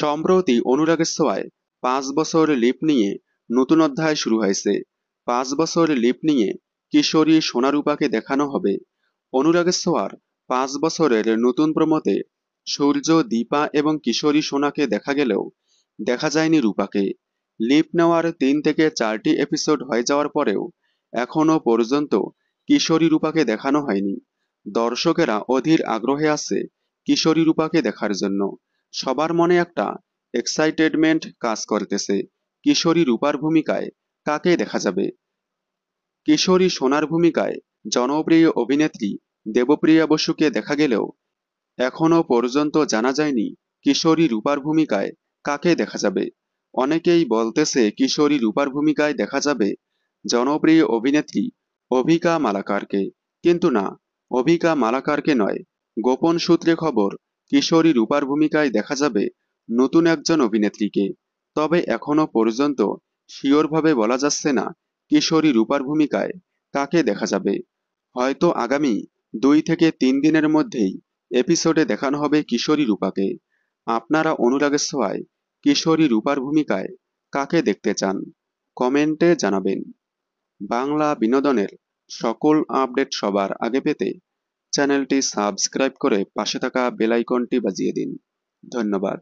সম্প্রতি অনুরাগের সোয়ায় পাঁচ বছর লিপ নিয়ে নতুন অধ্যায় শুরু হয়েছে পাঁচ বছর লিপ নিয়ে কিশোরী সোনারূপাকে দেখানো হবে অনুরাগের সোয়ার পাঁচ বছরের নতুন প্রমোতে সূর্য দীপা এবং কিশোরী সোনাকে দেখা গেলেও দেখা যায়নি রূপাকে লিপ নেওয়ার তিন থেকে চারটি এপিসোড হয়ে যাওয়ার পরেও এখনও পর্যন্ত কিশোরী রূপাকে দেখানো হয়নি দর্শকেরা অধীর আগ্রহে আছে কিশোরী রূপাকে দেখার জন্য সবার মনে একটা এক্সাইটেডমেন্ট কাজ করতেছে কিশোরী রূপার ভূমিকায় কাকে দেখা যাবে কিশোরী সোনার ভূমিকায় জনপ্রিয় অভিনেত্রী দেবপ্রিয়া বসুকে দেখা গেলেও এখনও পর্যন্ত জানা যায়নি কিশোরী রূপার ভূমিকায় কাকে দেখা যাবে অনেকেই বলতেছে কিশোরী রূপার ভূমিকায় দেখা যাবে জনপ্রিয় অভিনেত্রী অভিকা মালাকারকে কিন্তু না অভিকা মালাকারকে নয় গোপন সূত্রে খবর কিশোরী রূপার ভূমিকায় দেখা যাবে নতুন একজন অভিনেত্রীকে তবে এখনও পর্যন্ত শিওরভাবে বলা যাচ্ছে না কিশোরী রূপার ভূমিকায় কাকে দেখা যাবে হয়তো আগামী দুই থেকে তিন দিনের মধ্যেই এপিসোডে দেখানো হবে কিশোরী রূপাকে আপনারা অনুরাগের সহায় কিশোরী রূপার ভূমিকায় কাকে দেখতে চান কমেন্টে জানাবেন বাংলা বিনোদনের সকল আপডেট সবার আগে পেতে চ্যানেলটি সাবস্ক্রাইব করে পাশে থাকা বেল আইকনটি বাজিয়ে দিন ধন্যবাদ